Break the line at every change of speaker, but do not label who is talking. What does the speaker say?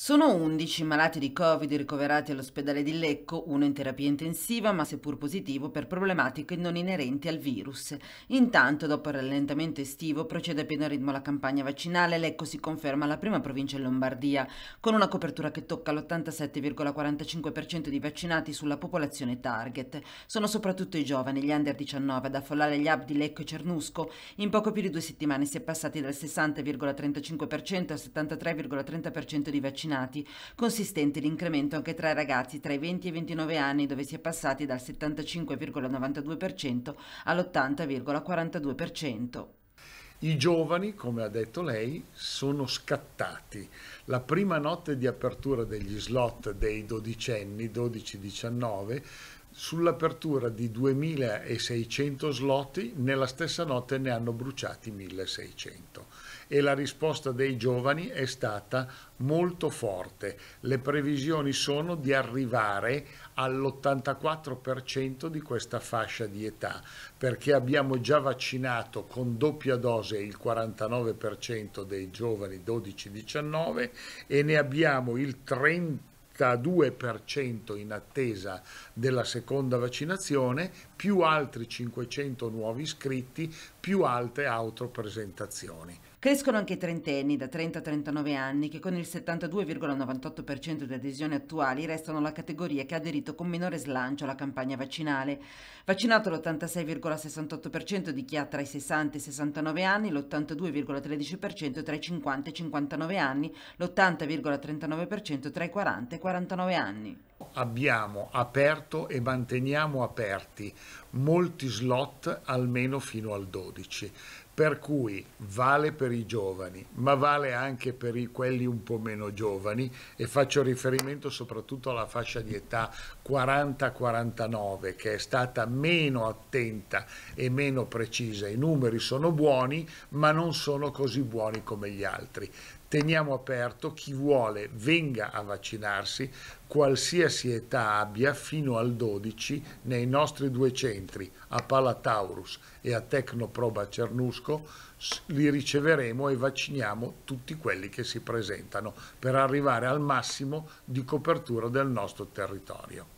Sono 11 malati di Covid ricoverati all'ospedale di Lecco, uno in terapia intensiva ma seppur positivo per problematiche non inerenti al virus. Intanto, dopo il rallentamento estivo, procede a pieno ritmo la campagna vaccinale Lecco si conferma la prima provincia in Lombardia, con una copertura che tocca l'87,45% di vaccinati sulla popolazione target. Sono soprattutto i giovani, gli under 19, ad affollare gli hub di Lecco e Cernusco. In poco più di due settimane si è passati dal 60,35% al 73,30% di vaccinati vaccinati, consistente l'incremento anche tra i ragazzi tra i 20 e i 29 anni dove si è passati dal 75,92% all'80,42%. I giovani, come ha detto lei, sono scattati. La prima
notte di apertura degli slot dei dodicenni, 12-19, Sull'apertura di 2600 slot nella stessa notte ne hanno bruciati 1600 e la risposta dei giovani è stata molto forte. Le previsioni sono di arrivare all'84% di questa fascia di età, perché abbiamo già vaccinato con doppia dose il 49% dei giovani 12-19 e ne abbiamo il 30 32% in attesa della seconda vaccinazione, più altri 500 nuovi iscritti, più altre autopresentazioni.
Crescono anche i trentenni da 30 a 39 anni che con il 72,98% di adesioni attuali restano la categoria che ha aderito con minore slancio alla campagna vaccinale. Vaccinato l'86,68% di chi ha tra i 60 e i 69 anni, l'82,13% tra i 50 e i 59 anni, l'80,39% tra i 40 e i 49 anni.
Abbiamo aperto e manteniamo aperti molti slot almeno fino al 12 per cui vale per i giovani, ma vale anche per i, quelli un po' meno giovani e faccio riferimento soprattutto alla fascia di età 40-49 che è stata meno attenta e meno precisa. I numeri sono buoni, ma non sono così buoni come gli altri teniamo aperto chi vuole venga a vaccinarsi, qualsiasi età abbia fino al 12 nei nostri due centri, a Palataurus e a Tecnoproba Cernusco, li riceveremo e vacciniamo tutti quelli che si presentano per arrivare al massimo di copertura del nostro territorio.